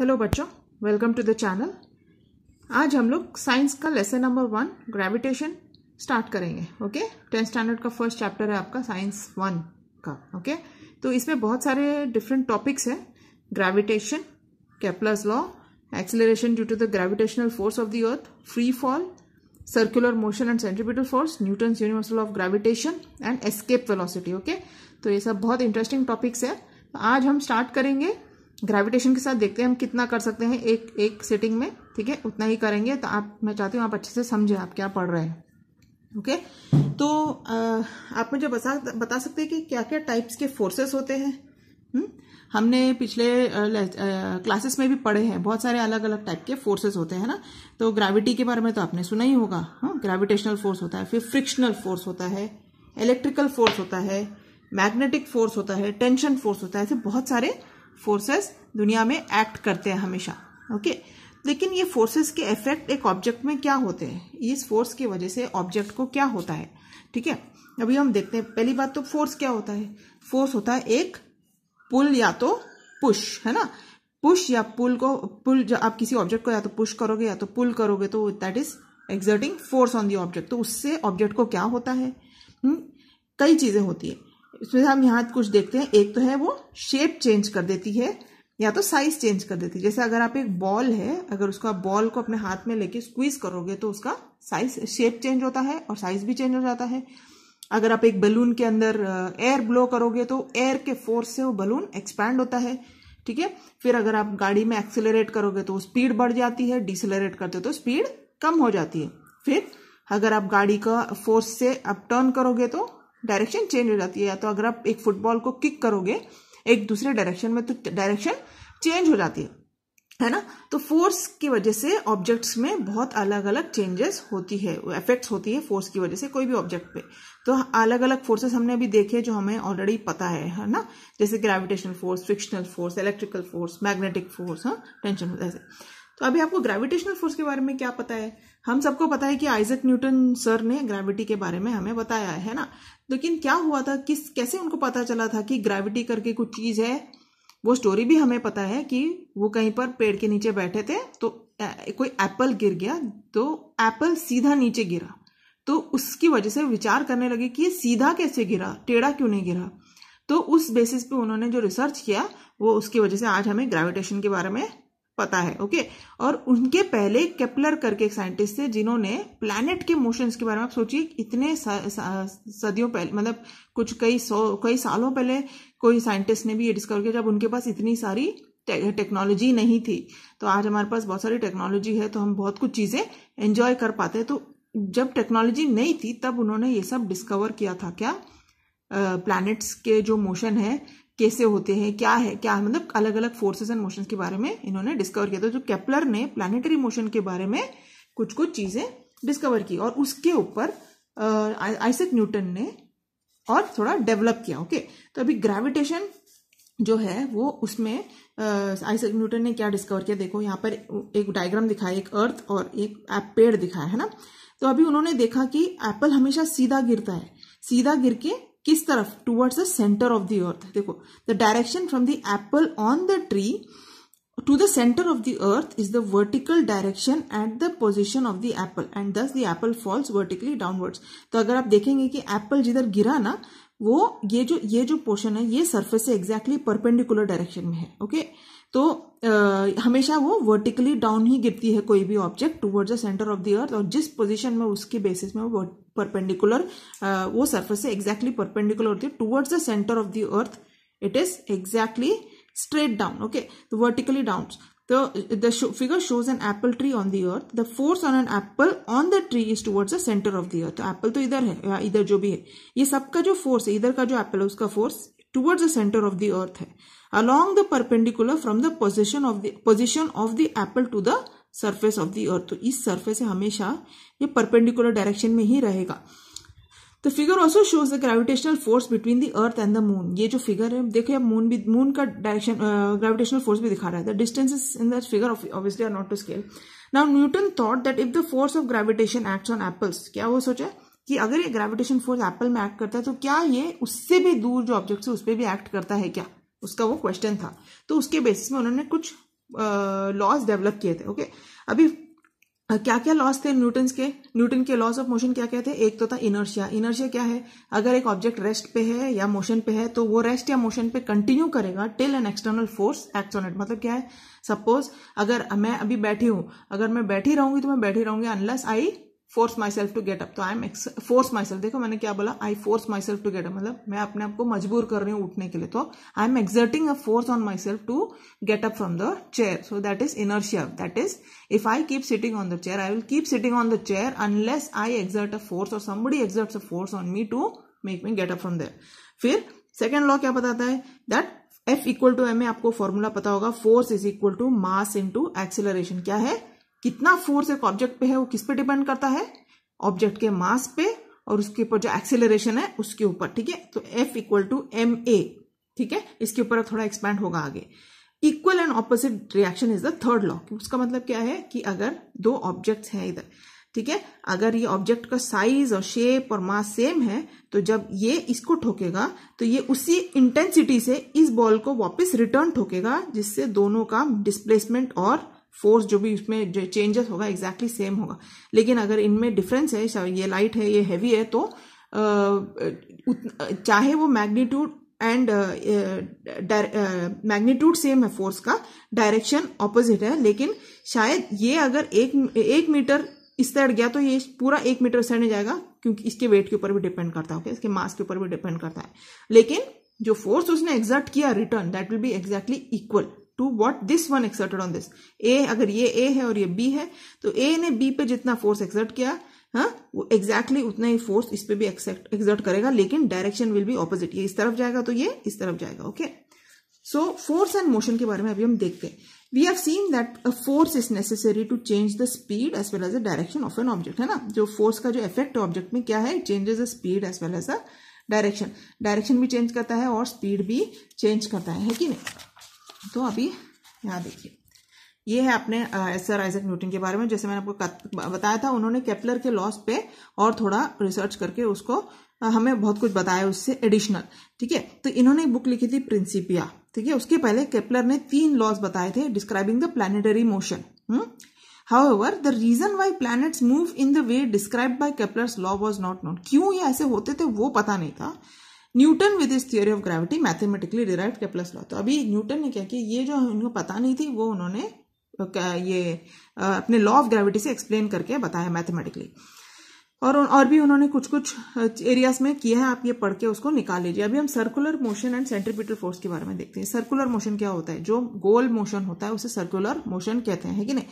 Hello बच्चों welcome to the channel आज हम लोग साइंस का lesson number one gravitation start करेंगे ओके टेंथ स्टैंडर्ड का फर्स्ट चैप्टर है आपका साइंस वन का ओके तो इसमें बहुत सारे डिफरेंट टॉपिक्स हैं gravitation Kepler's law acceleration due to the gravitational force of the earth free fall circular motion and centripetal force Newton's universal of gravitation and escape velocity okay तो ये सब बहुत इंटरेस्टिंग टॉपिक्स है आज हम start करेंगे gravitation के साथ देखते हैं हम कितना कर सकते हैं एक एक सेटिंग में ठीक है उतना ही करेंगे तो आप मैं चाहती हूँ आप अच्छे से समझें आप क्या पढ़ रहे हैं ओके तो आ, आप मुझे बता बता सकते हैं कि क्या क्या टाइप्स के फोर्सेस होते हैं हम्म? हमने पिछले क्लासेस में भी पढ़े हैं बहुत सारे अलग अलग टाइप के फोर्सेस होते हैं ना तो ग्रेविटी के बारे में तो आपने सुना ही होगा हाँ ग्रेविटेशनल फोर्स होता है फिर फ्रिक्शनल फोर्स होता है इलेक्ट्रिकल फोर्स होता है मैग्नेटिक फोर्स होता है टेंशन फोर्स होता है ऐसे बहुत सारे फोर्सेस दुनिया में एक्ट करते हैं हमेशा ओके लेकिन ये फोर्सेस के इफेक्ट एक ऑब्जेक्ट में क्या होते हैं इस फोर्स की वजह से ऑब्जेक्ट को क्या होता है ठीक है अभी हम देखते हैं पहली बात तो फोर्स क्या होता है फोर्स होता है एक पुल या तो पुश है ना पुश या पुल को पुल जब आप किसी ऑब्जेक्ट को या तो पुश करोगे या तो पुल करोगे तो that is exerting force on the object तो उससे ऑब्जेक्ट को क्या होता है हुँ? हम्म? कई चीजें होती है इसमें हम यहाँ कुछ देखते हैं एक तो है वो शेप चेंज कर देती है या तो साइज चेंज कर देती है जैसे अगर आप एक बॉल है अगर उसका बॉल को अपने हाथ में लेके स्क्वीज करोगे तो उसका साइज शेप चेंज होता है और साइज भी चेंज हो जाता है अगर आप एक बलून के अंदर एयर ब्लो करोगे तो एयर के फोर्स से वो बलून एक्सपैंड होता है ठीक है फिर अगर आप गाड़ी में एक्सेलरेट करोगे तो स्पीड बढ़ जाती है डिसलरेट करते हो तो स्पीड कम हो जाती है फिर अगर आप गाड़ी का फोर्स से आप टर्न करोगे तो डायरेक्शन चेंज हो जाती है या तो अगर आप एक फुटबॉल को किक करोगे एक दूसरे डायरेक्शन में तो डायरेक्शन चेंज हो जाती है है ना तो फोर्स की वजह से ऑब्जेक्ट्स में बहुत अलग अलग चेंजेस होती है इफेक्ट्स होती है फोर्स की वजह से कोई भी ऑब्जेक्ट पे तो अलग अलग फोर्सेस हमने अभी देखे जो हमें ऑलरेडी पता है है ना जैसे gravitational force frictional force electrical force magnetic force हाँ टेंशन ऐसे तो अभी आपको ग्रेविटेशनल फोर्स के बारे में क्या पता है हम सबको पता है कि आइजक न्यूटन सर ने ग्रेविटी के बारे में हमें बताया है ना लेकिन क्या हुआ था किस कैसे उनको पता चला था कि ग्रेविटी करके कुछ चीज है वो स्टोरी भी हमें पता है कि वो कहीं पर पेड़ के नीचे बैठे थे तो कोई एप्पल गिर गया तो एप्पल सीधा नीचे गिरा तो उसकी वजह से विचार करने लगे कि ये सीधा कैसे गिरा टेढ़ा क्यों नहीं गिरा तो उस बेसिस पे उन्होंने जो रिसर्च किया वो उसकी वजह से आज हमें ग्रेविटेशन के बारे में पता है ओके और उनके पहले केपलर करके एक साइंटिस्ट थे जिन्होंने प्लैनेट के मोशंस के बारे में आप सोचिए इतने सा, सा, सदियों पहले मतलब कुछ कई सौ कई सालों पहले कोई साइंटिस्ट ने भी ये डिस्कवर किया जब उनके पास इतनी सारी टेक्नोलॉजी नहीं थी तो आज हमारे पास बहुत सारी टेक्नोलॉजी है तो हम बहुत कुछ चीज़ें एंजॉय कर पाते हैं तो जब टेक्नोलॉजी नहीं थी तब उन्होंने ये सब डिस्कवर किया था क्या प्लैनेट्स के जो मोशन है कैसे होते हैं क्या है क्या है मतलब अलग अलग फोर्सेस एंड मोशन के बारे में इन्होंने डिस्कवर किया था जो कैप्लर ने प्लानिटरी मोशन के बारे में कुछ कुछ चीज़ें डिस्कवर की और उसके ऊपर आइसक न्यूटन ने और थोड़ा डेवलप किया ओके तो अभी ग्रेविटेशन जो है वो उसमें आइसक न्यूटन ने क्या डिस्कवर किया देखो यहाँ पर एक डायग्राम दिखाया एक अर्थ और एक पेड़ दिखाया है ना तो अभी उन्होंने देखा कि एप्पल हमेशा सीधा गिरता है सीधा गिर के किस तरफ towards the centre of the earth देखो the direction from the apple on the tree to the centre of the earth is the vertical direction at the position of the apple and thus the apple falls vertically downwards तो अगर आप देखेंगे कि Apple जिधर गिरा ना वो ये जो ये जो पोर्शन है ये सर्फेस से एग्जैक्टली परपेंडिकुलर डायरेक्शन में है ओके okay? तो आ, हमेशा वो वर्टिकली डाउन ही गिरती है कोई भी object towards the centre of the earth और जिस पोजीशन में उसके बेसिस में वो perpendicular uh, वो surface से exactly perpendicular होती है towards the center of the earth it is exactly straight down okay तो vertically down the the show, figure shows an apple tree on the earth the force on an apple on the tree is towards the center of the earth apple तो इधर है या इधर जो भी है ये सबका जो force है इधर का जो apple है उसका force towards the center of the earth है along the perpendicular from the position of the position of the apple to the surface of the earth तो इस सरफेस हमेशा ये परपेंडिकुलर डायरेक्शन में ही रहेगा the figure also shows the gravitational force between the earth and the moon ये जो figure है देखिए अब मून भी मून का डायरेक्शन ग्रेविटेशनल फोर्स भी दिखा रहा है the distances in that figure obviously are not to scale now Newton thought that if the force of gravitation act on apples क्या वो सोचा कि अगर ये ग्रेविटेशन फोर्स एप्पल में एक्ट करता है तो क्या ये उससे भी दूर जो ऑब्जेक्ट है उस पर भी एक्ट करता है क्या उसका वो क्वेश्चन था तो उसके बेसिस में उन्होंने कुछ लॉज डेवलप किए थे ओके अभी क्या क्या लॉस थे न्यूटन के न्यूटन के लॉस ऑफ मोशन क्या क्या थे एक तो था इनर्शिया इनर्शिया क्या है अगर एक ऑब्जेक्ट रेस्ट पे है या मोशन पे है तो वो रेस्ट या मोशन पे कंटिन्यू करेगा till an external force act on it मतलब क्या है सपोज अगर मैं अभी बैठी हूं अगर मैं बैठी रहूंगी तो मैं बैठी रहूंगी unless I force myself to get up तो I am force myself देखो मैंने क्या बोला I force myself to get up मतलब मैं अपने आप को मजबूर कर रही हूँ उठने के लिए तो I am exerting a force on myself to get up from the chair so that is inertia that is if I keep sitting on the chair I will keep sitting on the chair unless I exert a force और somebody exerts a force on me to make me get up from there फिर second law क्या बताता है that F equal to M A आपको formula पता होगा force is equal to mass into acceleration क्या है कितना फोर्स एक ऑब्जेक्ट पे है वो किस पे डिपेंड करता है ऑब्जेक्ट के मास पे और उसके ऊपर जो एक्सेलरेशन है उसके ऊपर ठीक है तो F equal to M A ठीक है इसके ऊपर थोड़ा एक्सपैंड होगा आगे equal and opposite reaction is the third law उसका मतलब क्या है कि अगर दो ऑब्जेक्ट है इधर ठीक है अगर ये ऑब्जेक्ट का साइज और शेप और मास सेम है तो जब ये इसको ठोकेगा तो ये उसी इंटेंसिटी से इस बॉल को वापस रिटर्न ठोकेगा जिससे दोनों का डिस्प्लेसमेंट और फोर्स जो भी इसमें चेंजेस होगा एग्जैक्टली सेम होगा लेकिन अगर इनमें डिफरेंस है ये लाइट है ये हैवी है तो चाहे वो मैग्नीट्यूड एंड मैग्नीट्यूड सेम है फोर्स का डायरेक्शन ऑपोजिट है लेकिन शायद ये अगर एक एक मीटर इस तरह गया तो ये पूरा एक मीटर सड़ने जाएगा क्योंकि इसके वेट के ऊपर भी डिपेंड करता है ओके इसके मास के ऊपर भी डिपेंड करता है लेकिन जो फोर्स उसने एग्जर्ट किया return that will be exactly equal to what this one exerted on this A अगर ये ए है और ये बी है तो ए ने बी पे जितना फोर्स एक्सर्ट किया हा? वो एग्जैक्टली exactly उतना ही फोर्स इस पर भी एक्सर्ट करेगा लेकिन डायरेक्शन विल बी ऑपोजिट ये इस तरफ जाएगा तो ये इस तरफ जाएगा okay so force and motion के बारे में अभी हम देखते हैं we have seen that a force is necessary to change the speed as well as the direction of an object है ना जो फोर्स का जो इफेक्ट है ऑब्जेक्ट में क्या है changes the speed as well as a direction direction भी चेंज करता है और स्पीड भी चेंज करता है, है कि नहीं तो अभी यहाँ देखिए ये है अपने सर आइजक न्यूटन के बारे में जैसे मैंने आपको बताया था उन्होंने कैप्लर के लॉस पे और थोड़ा रिसर्च करके उसको हमें बहुत कुछ बताया उससे एडिशनल ठीक है तो इन्होंने एक बुक लिखी थी प्रिंसिपिया ठीक है उसके पहले केपलर ने तीन लॉस बताए थे describing the planetary motion however the reason why planets move in the way describe by Kepler's law was not known क्यों ये ऐसे होते थे वो पता नहीं था Newton with his theory of gravity mathematically derive Kepler's law तो अभी न्यूटन ने क्या किया ये जो इनको पता नहीं थी वो उन्होंने ये अपने लॉ ऑफ ग्रेविटी से एक्सप्लेन करके बताया मैथमेटिकली और और भी उन्होंने कुछ कुछ एरियाज में किया है आप ये पढ़ के उसको निकाल लीजिए अभी हम circular motion and centripetal force के बारे में देखते हैं सर्कुलर मोशन क्या होता है जो गोल मोशन होता है उसे सर्कुलर मोशन कहते हैं है कि नहीं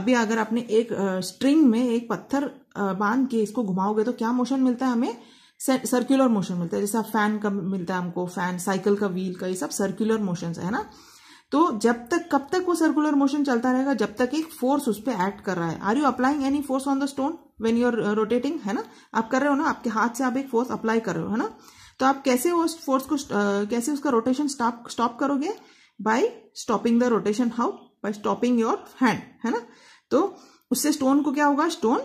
अभी अगर आपने एक स्ट्रिंग में एक पत्थर बांध के इसको घुमाओगे तो क्या मोशन मिलता है हमें सर्कुलर मोशन मिलता है जैसा फैन का मिलता है हमको फैन साइकिल का व्हील का ये सब सर्क्युलर मोशन है ना तो जब तक कब तक वो सर्कुलर मोशन चलता रहेगा जब तक एक फोर्स उस पर एक्ट कर रहा है are you applying any force on the stone when you are rotating है ना आप कर रहे हो ना आपके हाथ से आप एक फोर्स अप्लाई कर रहे हो है ना तो आप कैसे उस फोर्स को uh, कैसे उसका रोटेशन स्टॉप स्टॉप करोगे by stopping the rotation how by stopping your hand है ना तो उससे स्टोन को क्या होगा स्टोन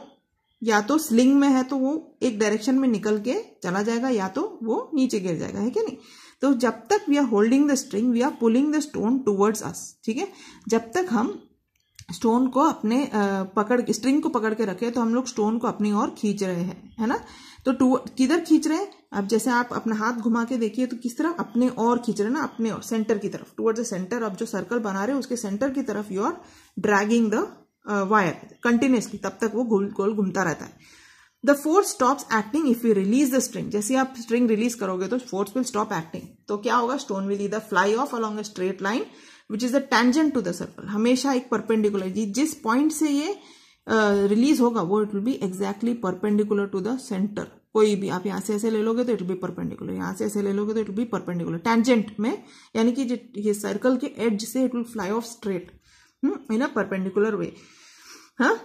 या तो स्लिंग में है तो वो एक डायरेक्शन में निकल के चला जाएगा या तो वो नीचे गिर जाएगा है कि नहीं तो जब तक we are holding the string we are pulling the stone towards us ठीक है जब तक हम स्टोन को अपने पकड़ स्ट्रिंग को पकड़ के रखे तो हम लोग स्टोन को अपनी ओर खींच रहे हैं है ना तो टू किधर खींच रहे हैं अब जैसे आप अपना हाथ घुमा के देखिए तो किस तरह अपने और खींच रहे हैं ना अपने सेंटर की तरफ टुवर्ड्स द सेंटर अब जो सर्कल बना रहे हो उसके सेंटर की तरफ you are dragging the wire continuously तब तक वो गोल गोल घूमता रहता है the force stops acting if you release the string जैसे आप स्ट्रिंग रिलीज करोगे तो फोर्स विल स्टॉप एक्टिंग तो क्या होगा स्टोन विल इधर fly off along a straight line which is the tangent to the circle हमेशा एक परपेंडिकुलर जिस पॉइंट से ये रिलीज uh, होगा वो it will be exactly perpendicular to the centre कोई भी आप यहां से ऐसे ले लोगे तो इट बी परपेंडिकुलर यहां से ऐसे ले लोगे तो इट बी परपेंडिकुलर टेंजेंट में यानी कि ये सर्कल के एज से it will fly off straight in a perpendicular way हाँ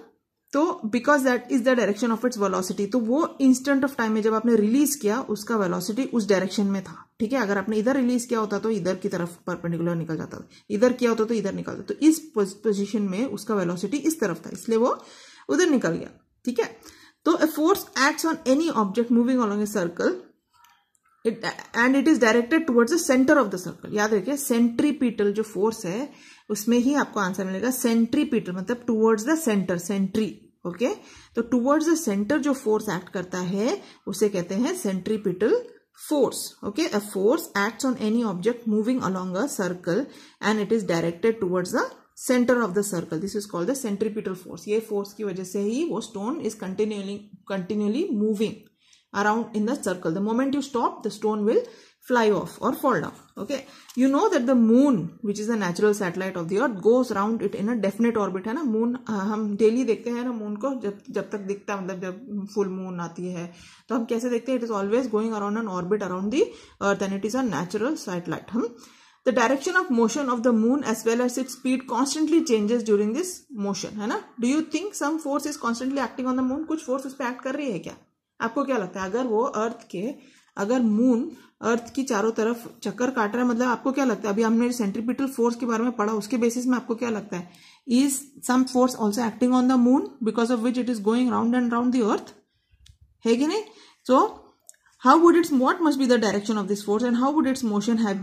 तो because that is the direction of its velocity तो वो इंस्टेंट ऑफ टाइम में जब आपने रिलीज किया उसका वेलोसिटी उस डायरेक्शन में था ठीक है अगर आपने इधर रिलीज किया होता तो इधर की तरफ परपेंडिकुलर निकल जाता था इधर किया होता तो इधर निकल जाता तो इस पोजिशन में उसका वेलोसिटी इस तरफ था इसलिए वो उधर निकल गया ठीक है तो a force acts on any object moving along a circle it and it is directed towards the centre of the circle याद रखिए सेंट्रीपीटल जो फोर्स है उसमें ही आपको आंसर मिलेगा सेंट्रीपिटल मतलब towards the centre centri okay तो टूवर्ड्स द सेंटर जो फोर्स एक्ट करता है उसे कहते हैं centripetal force okay a force act on any object moving along a circle and it is directed towards the centre of the circle this is called the centripetal force ये force की वजह से ही वो stone is continuously continuously moving around in the circle the moment you stop the stone will fly off or fall down okay you know that the moon which is a natural satellite of the earth goes round it in a definite orbit hai na moon hum daily dekhte hain na moon ko jab jab tak dikhta hai matlab jab full moon aati hai to hum kaise dekhte hain it is always going around an orbit around the earth and it is a natural satellite hum the direction of motion of the moon as well as its speed constantly changes during this motion hai na do you think some force is constantly acting on the moon kuch force us pe act कर रही है क्या आपको क्या लगता है अगर वो अर्थ के अगर मून अर्थ की चारों तरफ चक्कर काट रहा है मतलब आपको क्या लगता है अभी हमने सेंट्रीपिटल फोर्स के बारे में पढ़ा उसके बेसिस में आपको क्या लगता है is some force also acting on the moon because of which it is going round and round the earth है कि नहीं so how would its what must be the direction of this force and how would its motion है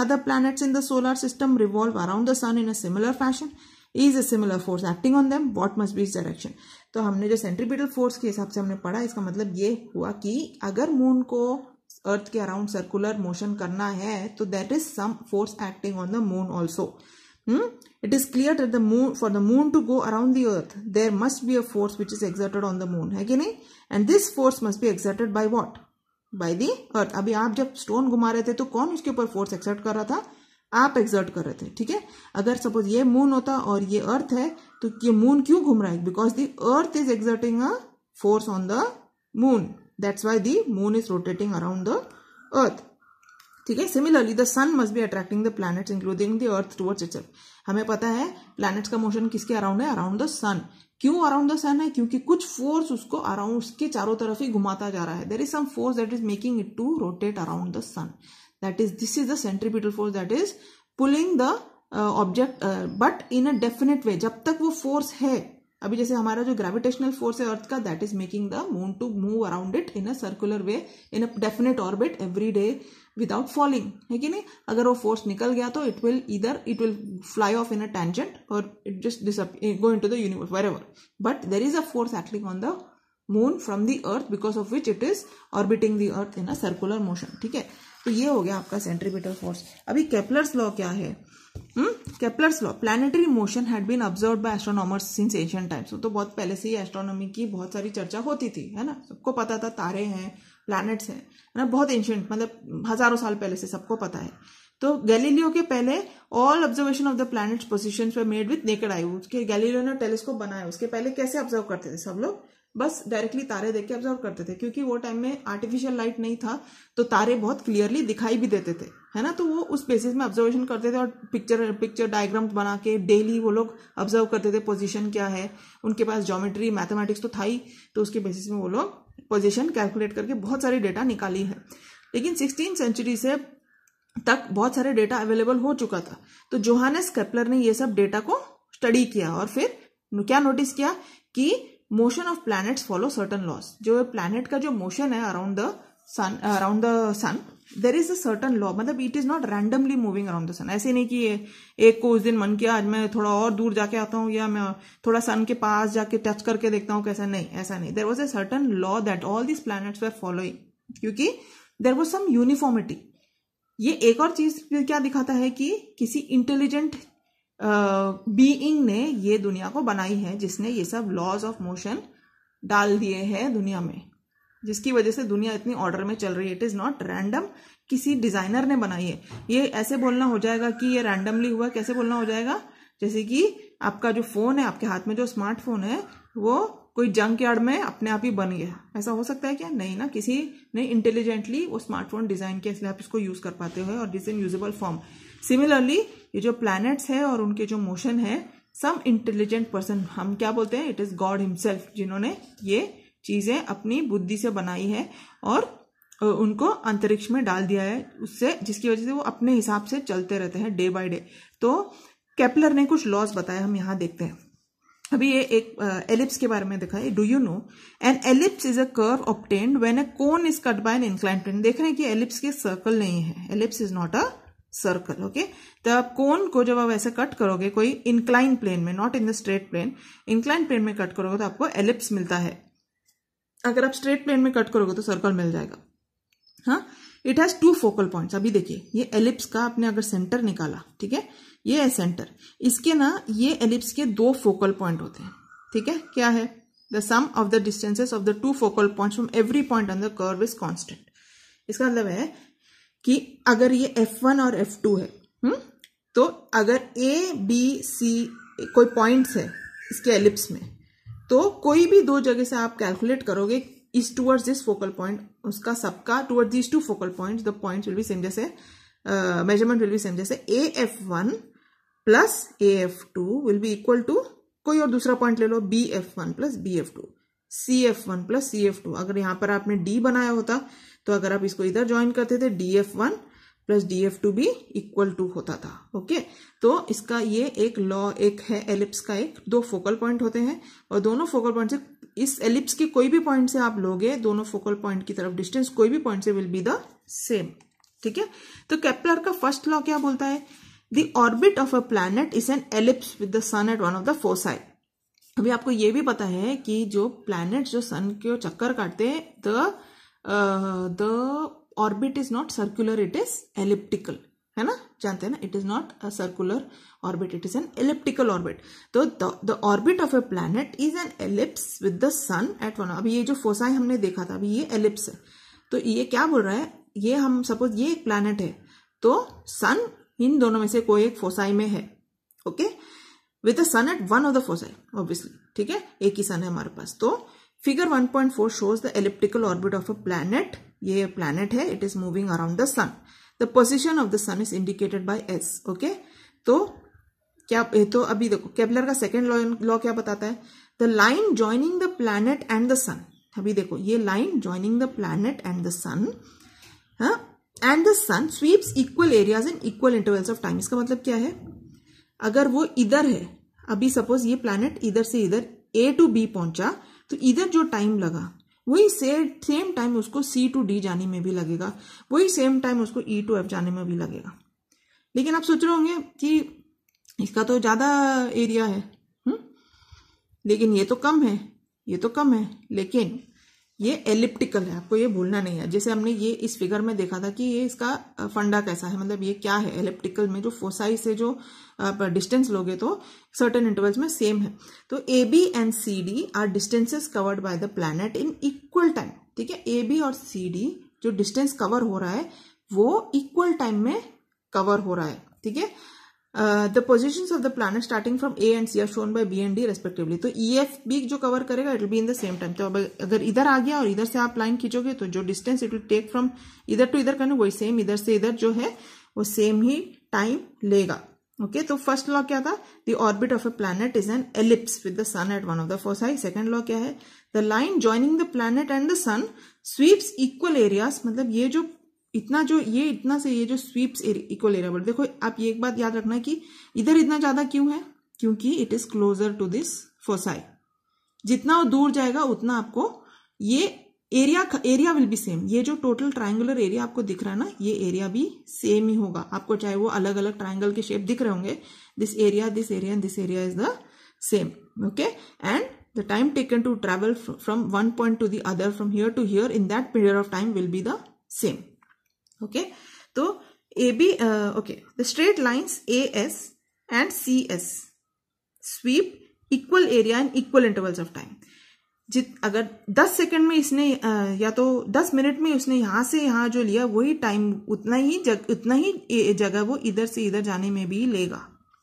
other planets in the solar system revolve around the sun in a similar fashion is a similar force acting on them what must be is direction तो हमने जो centripetal force के हिसाब से हमने पढ़ा इसका मतलब ये हुआ कि अगर मून को अर्थ के अराउंड सर्कुलर मोशन करना है तो that is some force acting on the moon also it is clear that the moon for the moon to go around the earth there must be a force which is exerted on the moon है कि नहीं and this force must be exerted by what by the earth अभी आप जब stone घुमा रहे थे तो कौन उसके ऊपर फोर्स एक्सर्ट कर रहा था आप एग्जर्ट कर रहे थे ठीक है अगर सपोज ये मून होता और ये अर्थ है तो ये मून क्यों घूम रहा है because the earth is exerting a force on the moon that's why the moon is rotating around the earth ठीक है similarly the sun must be attracting the planets including the earth towards itself हमें पता है planets का motion किसके around है around the सन क्यों around the सन है क्योंकि कुछ फोर्स उसको अराउंड उसके चारों तरफ ही घुमाता जा रहा है there is some force that is making it to rotate around the sun that is this is the centripetal force that is pulling the object but in a definite way जब तक वो फोर्स है अभी जैसे हमारा जो gravitational force है earth का that is making the moon to move around it in a circular way in a definite orbit every day without falling है कि नहीं अगर वो फोर्स निकल गया तो इट विल इधर it will fly off in a tangent और it just this go into the universe wherever but there is a force acting on the moon from the earth because of which it is orbiting the earth in a circular motion ठीक है तो ये हो गया आपका centripetal force अभी Kepler's law क्या है Kepler's law planetary motion had been observe by astronomers since Asian times तो बहुत पहले से ही एस्ट्रोनॉमी की बहुत सारी चर्चा होती थी है ना सबको पता था तारे हैं प्लैनेट्स हैं है ना बहुत एंशियंट मतलब हजारों साल पहले से सबको पता है तो गैलीलियो के पहले all observation of the planets position made with naked eye उसके गैलीलियो ने टेलीस्कोप बनाया उसके पहले कैसे ऑब्जर्व करते थे सब लोग बस डायरेक्टली तारे देख के ऑब्जर्व करते थे क्योंकि वो टाइम में आर्टिफिशियल लाइट नहीं था तो तारे बहुत क्लियरली दिखाई भी देते थे है ना तो वो उस बेसिस में ऑब्जर्वेशन करते थे और पिक्चर पिक्चर डायग्राम बना के डेली वो लोग ऑब्जर्व करते थे पोजिशन क्या है उनके पास ज्योमेट्री मैथमेटिक्स तो था ही तो उसके बेसिस में वो लोग पोजिशन कैलकुलेट करके बहुत सारी डेटा निकाली है लेकिन सिक्सटीन सेंचुरी से तक बहुत सारे डेटा अवेलेबल हो चुका था तो जोहानस केपलर ने ये सब डेटा को स्टडी किया और फिर क्या नोटिस किया कि motion of planets follow certain laws जो प्लैनेट का जो मोशन है around the sun around the sun there is a certain law मतलब it is not randomly moving around the sun ऐसे नहीं कि एक को उस दिन मन किया आज मैं थोड़ा और दूर जाके आता हूँ या मैं थोड़ा सन के पास जाके टच करके देखता हूँ कैसा नहीं ऐसा नहीं there was a certain law that all this planets were following क्योंकि देर वॉज सम यूनिफॉर्मिटी ये एक और चीज क्या दिखाता है कि किसी इंटेलिजेंट बीइंग ने ये दुनिया को बनाई है जिसने ये सब लॉज ऑफ मोशन डाल दिए हैं दुनिया में जिसकी वजह से दुनिया इतनी ऑर्डर में चल रही है इट इज़ नॉट रैंडम किसी डिज़ाइनर ने बनाई है ये ऐसे बोलना हो जाएगा कि ये रैंडमली हुआ कैसे बोलना हो जाएगा जैसे कि आपका जो फ़ोन है आपके हाथ में जो स्मार्टफोन है वो कोई जंक यार्ड में अपने आप ही बन गया ऐसा हो सकता है क्या नहीं ना किसी ने इंटेलिजेंटली वो स्मार्टफोन डिज़ाइन किया इसलिए आप इसको यूज़ कर पाते हो और this in usable form similarly ये जो प्लैनेट्स हैं और उनके जो मोशन है सम इंटेलिजेंट पर्सन हम क्या बोलते हैं इट इज़ गॉड हिमसेल्फ जिन्होंने ये चीज़ें अपनी बुद्धि से बनाई है और उनको अंतरिक्ष में डाल दिया है उससे जिसकी वजह से वो अपने हिसाब से चलते रहते हैं डे बाय डे तो कैपलर ने कुछ लॉज बताए हम यहां देखते हैं अभी ये एक एलिप्स के बारे में देखा है do you know an ellipse is a curve obtained when a cone is cut by an incline देख रहे हैं कि एलिप्स के सर्कल नहीं है ellipse is not a circle okay तो आप कोन को जब आप ऐसे कट करोगे कोई इंक्लाइन प्लेन में not in the straight plane incline plane में कट करोगे तो आपको एलिप्स मिलता है अगर आप स्ट्रेट प्लेन में कट करोगे तो सर्कल मिल जाएगा हाँ it has two focal points अभी देखिए ये एलिप्स का आपने अगर सेंटर निकाला ठीक है ये है सेंटर इसके ना ये एलिप्स के दो फोकल पॉइंट होते हैं ठीक है क्या है the sum of the distances of the two focal point from every point on the curve is constant इसका मतलब है कि अगर ये F1 और F2 है हुँ? हम्म, तो अगर ए बी सी कोई पॉइंट्स है इसके एलिप्स में तो कोई भी दो जगह से आप कैलकुलेट करोगे इस टूवर्ड्स दिस फोकल पॉइंट उसका सबका toward this two focal point the point will be same जैसे मेजरमेंट विल बी सेम जैसे A F one plus A F two will be equal to कोई और दूसरा पॉइंट ले लो B F one plus B F two C F one plus C F two अगर यहां पर आपने डी बनाया होता तो अगर आप इसको इधर ज्वाइन करते थे D F one plus D F two भी इक्वल टू होता था ओके तो इसका ये एक लॉ एक है एलिप्स का एक दो फोकल पॉइंट होते हैं और दोनों फोकल पॉइंट से इस एलिप्स के कोई भी पॉइंट से आप लोगे दोनों फोकल पॉइंट की तरफ डिस्टेंस कोई भी पॉइंट से विल बी द सेम ठीक है तो कैप्लर का फर्स्ट लॉ क्या बोलता है the orbit of a planet is an ellipse with the sun at one of the foci अभी आपको ये भी पता है कि जो प्लैनेट जो सन के चक्कर काटते हैं the uh, the orbit is not circular it is elliptical है ना जानते हैं ना it is not a circular orbit it is an elliptical orbit तो the orbit of a planet is an ellipse with the sun at one अभी ये जो foci हमने देखा था अभी ये एलिप्स है तो ये क्या बोल रहा है ये हम सपोज ये एक प्लैनेट है तो सन इन दोनों में से कोई एक फोसाई में है okay with the sun at one of the foci obviously ठीक है एक ही सन है हमारे पास तो figure 1.4 shows the elliptical orbit of a planet. ये planet है. It is moving around the sun the position of the sun is indicated by S okay तो क्या तो अभी देखो कैबलर का सेकेंड लॉ क्या बताता है the line joining the planet and the sun अभी देखो ये line joining the planet and the sun and the sun sweeps equal areas in equal intervals of time इसका मतलब क्या है अगर वो इधर है अभी सपोज ये प्लैनेट इधर से इधर ए टू बी पहुंचा तो इधर जो टाइम लगा वही सेम टाइम उसको सी टू डी जाने में भी लगेगा वही सेम टाइम उसको ई टू एफ जाने में भी लगेगा लेकिन आप सोच रहे होंगे कि इसका तो ज़्यादा एरिया है हु? हम्म? लेकिन ये तो कम है ये तो कम है लेकिन ये एलिप्टिकल है आपको ये भूलना नहीं है जैसे हमने ये इस फिगर में देखा था कि ये इसका फंडा कैसा है मतलब ये क्या है एलिप्टिकल में जो फोसाई से जो डिस्टेंस लोगे तो सर्टेन इंटरवल्स में सेम है तो A B and C D are distances covered by the planet in equal time ठीक है ए बी और सी डी जो डिस्टेंस कवर हो रहा है वो इक्वल टाइम में कवर हो रहा है ठीक है the position of the planet starting from A and C are shown by B and D respectively तो ई एफ बी जो कवर करेगा it will be in the same time तो अब अगर इधर आ गया और इधर से आप लाइन खींचोगे तो जो distance it will take from इधर टू इधर करना वही सेम इधर से इधर जो है वो सेम ही टाइम लेगा ओके तो फर्स्ट लॉ क्या था the orbit of a planet is an ellipse with the sun at one of the आई सेकंड लॉ क्या है the line joining the planet and the sun sweeps equal areas मतलब ये जो इतना जो ये इतना से ये जो स्वीप्स इक्वल एरिया बट देखो आप ये एक बात याद रखना कि इधर इतना ज्यादा क्यों है क्योंकि it is closer to this foci जितना वो दूर जाएगा उतना आपको ये area area will be same ये जो टोटल ट्राइंगुलर एरिया आपको दिख रहा है ना ये एरिया भी सेम ही होगा आपको चाहे वो अलग अलग ट्राइंगल के शेप दिख रहे होंगे this area this area this area is the same okay and the time taken to travel from one point to the other from here to here in that period of time will be the same okay तो A B okay the straight lines A S and C S sweep equal area and equal intervals of time जित अगर 10 second में इसने uh, या तो 10 minute में उसने यहां से यहां जो लिया वही टाइम उतना ही जग उतना ही जगह वो इधर से इधर जाने में भी लेगा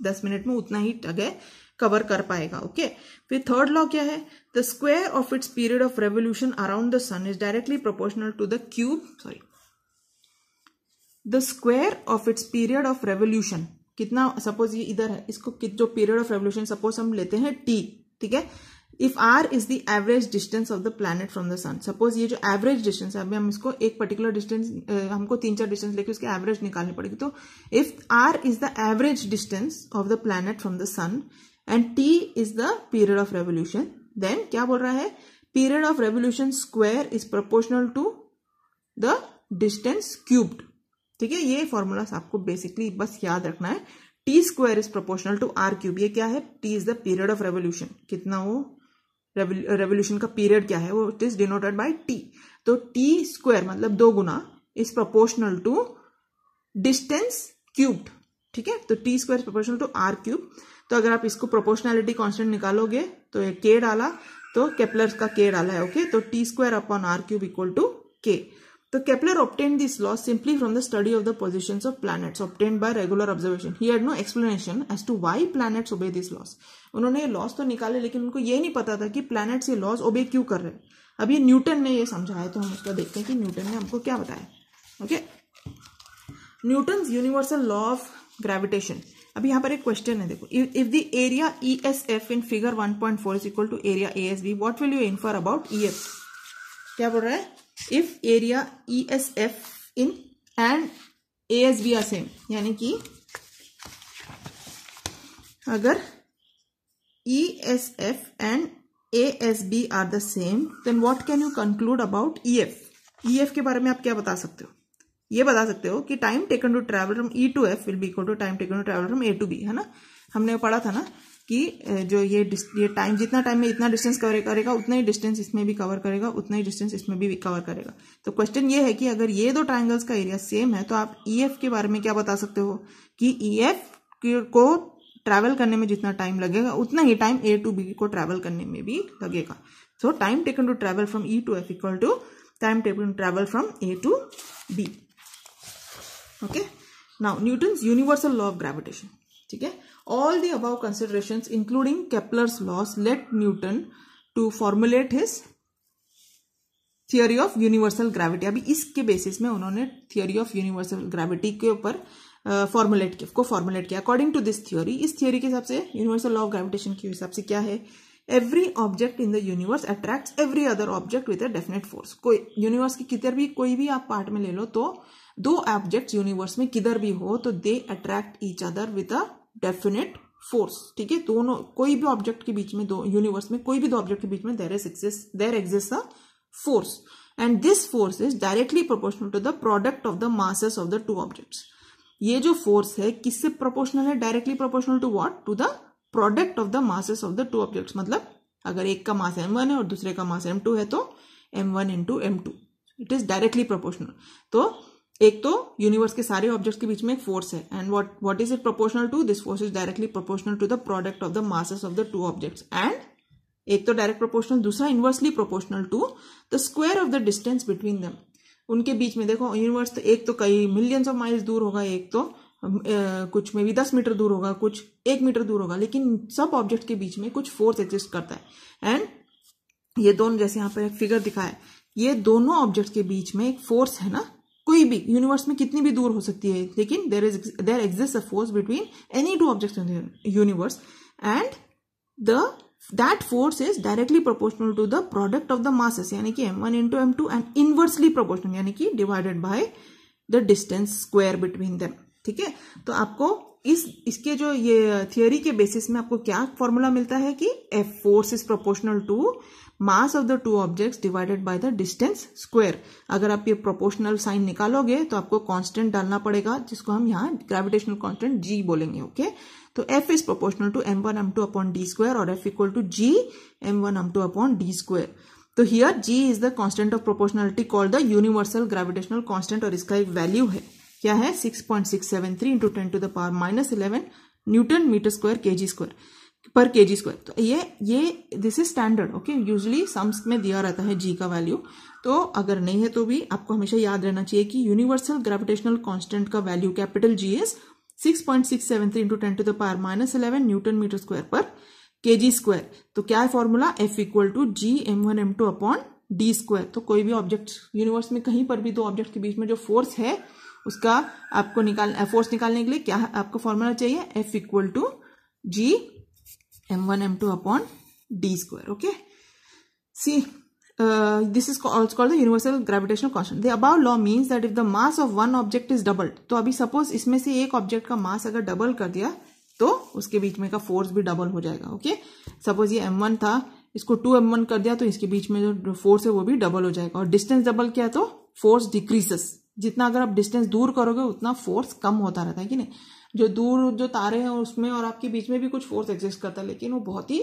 10 मिनट में उतना ही जगह कवर कर पाएगा ओके फिर थर्ड लॉ क्या है the square of its period of revolution around the sun is directly proportional to the cube sorry the square of its period of revolution कितना सपोज ये इधर है इसको जो पीरियड ऑफ रेवोल्यूशन सपोज हम लेते हैं टी ठीक है if R is the average distance of the planet from the sun suppose ये जो एवरेज डिस्टेंस है अभी हम इसको एक पर्टिकुलर डिस्टेंस हमको तीन चार डिस्टेंस लेके उसके एवरेज निकालनी पड़ेगी तो if R is the average distance of the planet from the sun and T is the period of revolution then क्या बोल रहा है period of revolution square is proportional to the distance cubed ठीक है ये फॉर्मूलास आपको basically बस याद रखना है T square is proportional to R cube ये क्या है T is the period of revolution कितना वो रेवोल्यूशन का पीरियड क्या है वो it is denoted by T तो टी स्क्वायर मतलब दो गुना is proportional to distance cubed ठीक है तो T square proportional to R cube तो अगर आप इसको प्रोपोर्शनैलिटी कॉन्स्टेंट निकालोगे तो ये के डाला तो केपलर का के डाला है ओके तो T square upon R cube equal to K The Kepler obtained this law simply from the study of the positions of planets obtained by regular observation. He had no explanation as to why planets obey these laws. उन्होंने ये loss तो निकाले लेकिन उनको ये नहीं पता था कि प्लैनेट्स ये लॉस ओबे क्यों कर रहे हैं अब ये न्यूटन ने ये समझाया तो हम उसका देखते हैं कि न्यूटन ने हमको क्या बताया okay Newton universal law of gravitation अब यहाँ पर एक क्वेश्चन है देखो if the area E S F in figure one point four is equal to area A S B what will you infer about E F क्या बोल रहा है if area E S F in and A S B are same यानी कि अगर E S F and A S B are the same then what can you conclude about E F E F के बारे में आप क्या बता सकते हो ये बता सकते हो कि time taken to travel from E to F will be equal to time taken to travel from A to B है ना हमने पढ़ा था ना कि जो ये ये टाइम जितना टाइम में इतना डिस्टेंस कवर करेगा उतना ही डिस्टेंस इसमें भी कवर करेगा उतना ही डिस्टेंस इसमें भी कवर करेगा तो क्वेश्चन ये है कि अगर ये दो ट्राइंगल्स का एरिया सेम है तो आप ई e के बारे में क्या बता सकते हो कि ई e को ट्रैवल करने में जितना टाइम लगेगा उतना ही टाइम ए टू बी को ट्रैवल करने में भी लगेगा so time taken to travel from E to F equal to time taken to travel from A to B okay now Newton's universal law of gravitation ठीक है All the above considerations including Kepler's laws led Newton to formulate his theory of universal gravity अभी इसके basis में उन्होंने theory of universal gravity के ऊपर formulate किया को फॉर्मुलेट किया अकॉर्डिंग टू दिस थ्योरी इस थ्योरी के हिसाब से यूनिवर्सल लॉ ऑफ ग्रेविटेशन के हिसाब से क्या है every object in the universe attract every other object with a definite force कोई यूनिवर्स की किधर भी कोई भी आप पार्ट में ले लो तो दो ऑब्जेक्ट यूनिवर्स में किधर भी हो तो they attract each other with a definite force ठीक है दोनों कोई भी ऑब्जेक्ट के बीच में दो यूनिवर्स में कोई भी दो ऑब्जेक्ट के बीच में there is exist there exist a force and this force is directly proportional to the product of the masses of the two objects ये जो फोर्स है किससे प्रोपोर्शनल है directly proportional to what to the product of the masses of the two objects मतलब अगर एक का मास M one है और दूसरे का मास एम टू है तो M one into M two it is directly proportional तो एक तो यूनिवर्स के सारे ऑब्जेक्ट्स के बीच में एक फोर्स है and what what is it proportional to this force is directly proportional to the product of the masses of the two objects and एक तो डायरेक्ट प्रोपोर्शनल दूसरा inversely proportional to the square of the distance between them उनके बीच में देखो universe तो एक तो कई मिलियंस ऑफ माइल्स दूर होगा एक तो कुछ में भी दस मीटर दूर होगा कुछ एक मीटर दूर होगा लेकिन सब ऑब्जेक्ट के बीच में कुछ फोर्स एग्जिस्ट करता है एंड ये दोनों जैसे यहां पर फिगर दिखाया ये दोनों ऑब्जेक्ट के बीच में एक फोर्स है ना कोई भी यूनिवर्स में कितनी भी दूर हो सकती है लेकिन there is there exist a force between any two object in universe and the that force is directly proportional to the product of the masses यानी कि M one into M two and inversely proportional यानी कि divided by the distance square between them ठीक है तो आपको इस इसके जो ये थियोरी के बेसिस में आपको क्या फॉर्मूला मिलता है कि F force is proportional to mass of the two objects divided by the distance square अगर आप ये प्रोपोर्शनल साइन निकालोगे तो आपको कांस्टेंट डालना पड़ेगा जिसको हम यहाँ ग्रेविटेशनल कांस्टेंट जी बोलेंगे ओके okay? तो F is proportional to M one M two upon D square और F equal to G M one M two upon D square तो here G is the constant of proportionality call the universal gravitational constant और इसका एक value है क्या है six point six seven three into ten to the power minus eleven newton metre square K G square per K G square तो ये ये this is standard okay usually sums में दिया रहता है जी का वैल्यू तो अगर नहीं है तो भी आपको हमेशा याद रहना चाहिए कि यूनिवर्सल ग्रेविटेशनल कांस्टेंट का value capital G is six point six seven three into ten to the power minus eleven newton metre square per K G square तो क्या है formula F equal to G M one M two upon D square तो कोई भी object universe में कहीं पर भी दो ऑब्जेक्ट के बीच में जो फोर्स है उसका आपको निकाल फोर्स निकालने के लिए क्या आपको फॉर्मूला चाहिए F equal to G m1 m2 upon d square okay see uh, this is also called the universal gravitational constant. The above law means that if the mass of one object is doubled, to abhi suppose isme se ek object ka mass agar double kar diya to uske beech mein ka force bhi double ho jayega okay? suppose ye m1 tha इसको 2m1 कर दिया तो इसके बीच में जो force है वो भी डबल हो जाएगा और डिस्टेंस डबल किया तो फोर्स डिक्रीजेस जितना अगर आप डिस्टेंस दूर करोगे उतना फोर्स कम होता रहता है कि नहीं जो दूर जो तारे हैं उसमें और आपके बीच में भी कुछ फोर्स एग्जिस्ट करता है लेकिन वो बहुत ही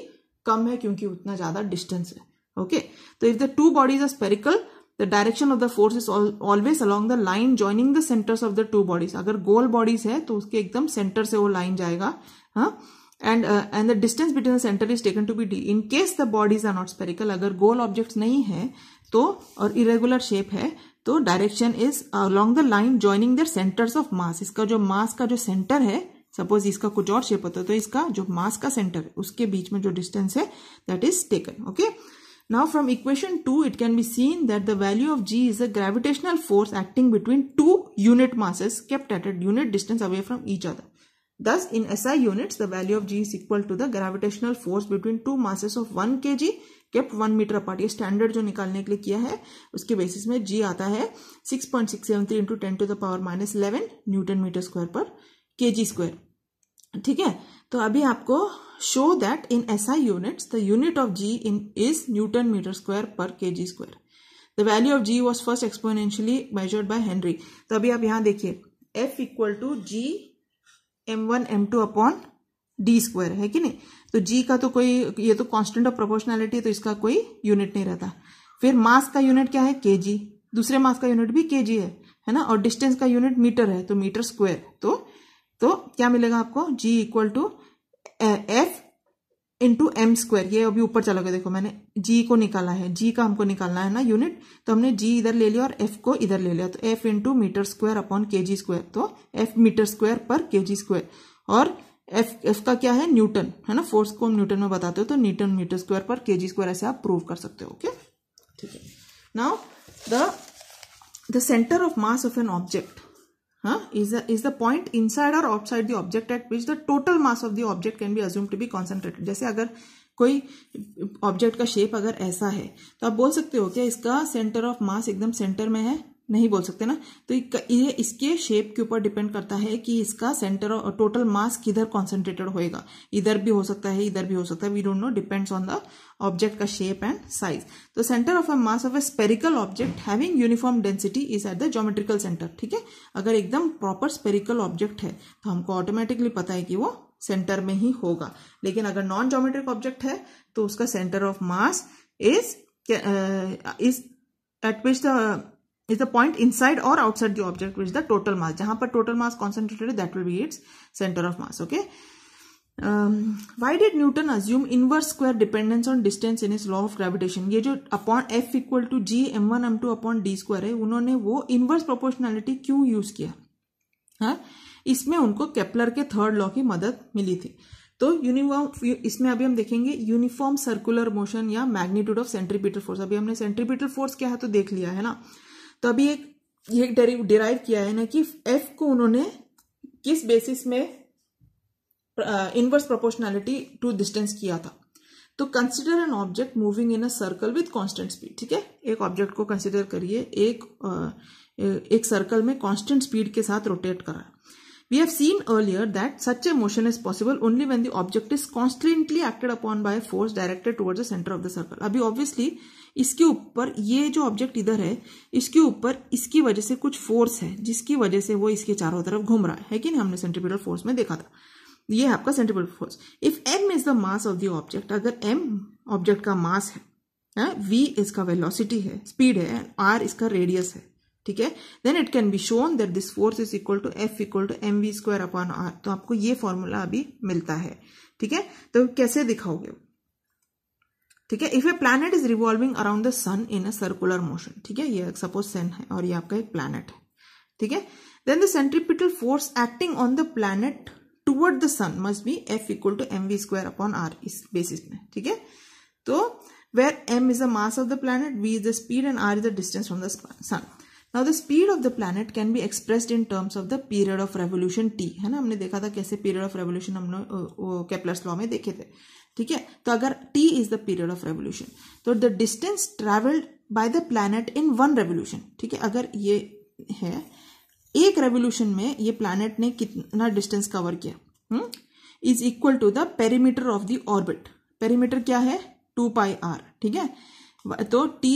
कम है क्योंकि उतना ज्यादा डिस्टेंस है ओके तो if the two bodies are spherical the direction of the force is always along the line joining the centres of the two bodies अगर गोल बॉडीज है तो उसके एकदम सेंटर से वो लाइन जाएगा हाँ and and the distance between the centre is taken to be D in case the bodies are not spherical अगर गोल ऑब्जेक्ट नहीं है तो और इरेगुलर शेप है तो direction is along the line joining the centres of mass इसका जो मास का जो सेंटर है सपोज इसका कुछ और शेप होता है तो इसका जो मास का सेंटर है उसके बीच में जो डिस्टेंस है that is taken okay now from equation two it can be seen that the value of G is a gravitational force acting between two unit masses kept at a unit distance away from each other Thus, in SI units, the value of G is equal to the gravitational force between two masses of 1 kg kept one meter apart ये standard जो निकालने के लिए किया है उसके basis में G आता है six point six seven three into ten to the power minus eleven newton metre square ठीक है तो अभी आपको show that in S I units the unit of G in is newton metre square per K G square the value of G was first exponentially measured by Henry तो अभी आप यहां देखिए F equal to G M one M two upon D square है कि नहीं तो जी का तो कोई ये तो कांस्टेंट ऑफ प्रोपोर्शनैलिटी है तो इसका कोई यूनिट नहीं रहता फिर मास का यूनिट क्या है के जी दूसरे मास का यूनिट भी के जी है है ना और डिस्टेंस का यूनिट मीटर है तो मीटर स्क्वायर तो तो क्या मिलेगा आपको G equal to F into M square ये अभी ऊपर चला गया देखो मैंने जी को निकाला है जी का हमको निकालना है ना यूनिट तो हमने जी इधर ले लिया और एफ को इधर ले लिया तो F into metre square upon K G square तो F metre square per K G square और एफ एफ का क्या है न्यूटन है ना फोर्स को हम न्यूटन में बताते हो तो Newton metre square per K G square ऐसे आप प्रूव कर सकते हो ओके ठीक है now the the centre of mass of an object huh, is, the, is the point inside or outside the object at which the total mass of the object can be assumed to be concentrated जैसे अगर कोई object का shape अगर ऐसा है तो आप बोल सकते हो क्या इसका सेंटर ऑफ मास एकदम सेंटर में है नहीं बोल सकते ना तो ये इसके शेप के ऊपर डिपेंड करता है कि इसका सेंटर और टोटल मास किधर कॉन्सेंट्रेटेड होएगा इधर भी हो सकता है इधर भी हो सकता है we don't know depends on the object का शेप एंड साइज तो centre of a mass of a spherical object having uniform density is at the geometrical centre ठीक है अगर एकदम प्रॉपर स्पेरिकल ऑब्जेक्ट है तो हमको ऑटोमेटिकली पता है कि वो सेंटर में ही होगा लेकिन अगर नॉन जोमेट्रिक ऑब्जेक्ट है तो उसका centre of mass is is at which the is the point inside or outside the object which the total mass jahan par total mass concentrated that will be its center of mass okay um, why did Newton assume inverse square dependence on distance in his law of gravitation ये जो upon F equal to G M one M two upon D square है उन्होंने वो inverse proportionality क्यों use किया हाँ इसमें उनको केपलर के थर्ड लॉ की मदद मिली थी तो यूनिफॉर्म इसमें अभी हम देखेंगे यूनिफॉर्म सर्कुलर मोशन या मैग्नीट्यूड ऑफ सेंट्रीपिटल फोर्स अभी हमने सेंट्रीपिटल फोर्स क्या है तो देख लिया है ना तो अभी एक ये डिराइव किया है ना कि एफ को उन्होंने किस बेसिस में इनवर्स प्रोपोर्शनैलिटी टू डिस्टेंस किया था तो consider an object moving in a circle with constant speed ठीक है एक ऑब्जेक्ट को कंसिडर करिए एक एक सर्कल में कॉन्स्टेंट स्पीड के साथ रोटेट करा है We have seen earlier that such a motion is possible only when the object is constantly acted upon by a force directed towards the center of the circle. अभी obviously इसके ऊपर ये जो object इधर है इसके ऊपर इसकी वजह से कुछ फोर्स है जिसकी वजह से वो इसके चारों तरफ घूम रहा है, है कि नहीं हमने सेंट्रीपिटल फोर्स में देखा था ये है आपका centripetal force if M is the mass of the object अगर एम ऑब्जेक्ट का मास है वी हाँ, इसका वेलोसिटी है स्पीड है आर इसका रेडियस है ठीक है then it can be shown that this force is equal to F equal to M V square upon R तो आपको ये फॉर्मूला अभी मिलता है ठीक है तो कैसे दिखाओगे ठीक है if a planet is revolving around the sun in a circular motion ठीक है ये सपोज सन है और ये आपका एक प्लानट है ठीक है then the centripetal force acting on the planet toward the sun must be F equal to M V square upon R इस बेसिस में ठीक है तो where M is the mass of the planet V is the speed and R is the distance from the sun now the speed of the planet can be expressed in terms of the period of revolution T है ना हमने देखा था कैसे period of revolution हमने कैप्लस law में देखे थे ठीक है तो अगर T is the period of revolution तो the distance travelled by the planet in one revolution ठीक है अगर ये है एक रेवोल्यूशन में ये प्लानट ने कितना डिस्टेंस कवर किया is equal to the perimeter of the orbit perimeter क्या है टू पाई आर ठीक है तो T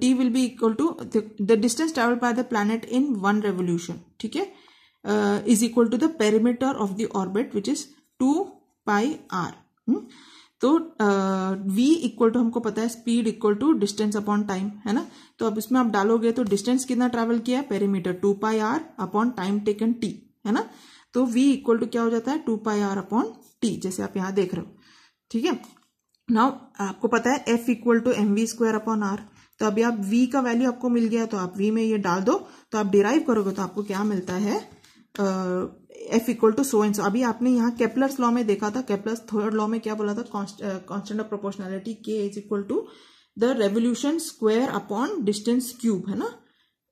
T will be equal to the distance travel by the planet in one revolution ठीक है is equal to the perimeter of the orbit which is two pi R तो V equal to हमको पता है speed equal to distance upon time है ना तो अब इसमें आप डालोगे तो डिस्टेंस कितना ट्रेवल किया है perimeter two pi R upon time taken T है ना तो v इक्वल टू क्या हो जाता है two pi R upon T जैसे आप यहां देख रहे हो ठीक है नाउ आपको पता है F equal to M V square upon R तो अभी आप v का वैल्यू आपको मिल गया तो आप v में ये डाल दो तो आप डिराइव करोगे तो आपको क्या मिलता है F equal to so and so अभी आपने यहाँ कैपलर्स लॉ में देखा था कैपलर्स थर्ड लॉ में क्या बोला था constant of proportionality K is equal to the revolution square upon distance cube है ना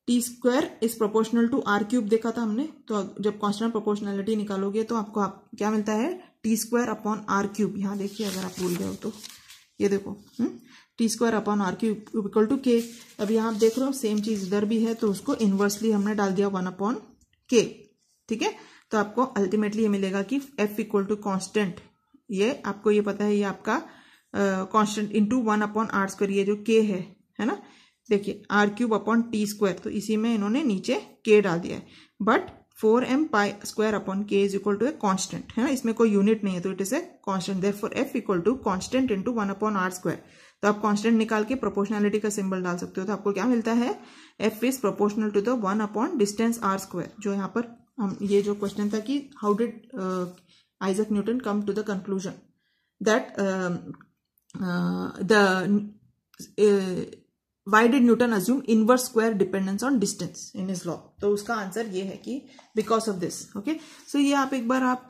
T square is proportional to R cube देखा था हमने तो जब कॉन्स्टेंट प्रोपोर्शनैलिटी निकालोगे तो आपको आप क्या मिलता है T square upon R cube यहाँ देखिए अगर आप भूल गए हो तो ये देखो hmm, T square upon R cube equal to K अब यहाँ आप देख रहे हो सेम चीज़ इधर भी है तो उसको इन्वर्सली हमने डाल दिया वन अपॉन के ठीक है तो आपको अल्टीमेटली ये मिलेगा कि एफ इक्वल टू कॉन्स्टेंट ये आपको ये पता है ये आपका constant into one upon R square ये जो के है है ना देखिए R cube upon T square तो इसी में इन्होंने नीचे के डाल दिया है but four M pi square upon K is equal to a constant है ना इसमें कोई यूनिट नहीं है तो it is a constant therefore F equal to constant into one upon R square तो आप कॉन्स्टेंट निकाल के प्रोपोर्शनलिटी का सिंबल डाल सकते हो तो आपको क्या मिलता है F is proportional to the one upon distance R square जो यहाँ पर हम ये जो क्वेश्चन था कि how did Isaac Newton come to the conclusion that the why did Newton assume inverse square dependence on distance in his law तो उसका आंसर ये है कि because of this okay so ये आप एक बार आप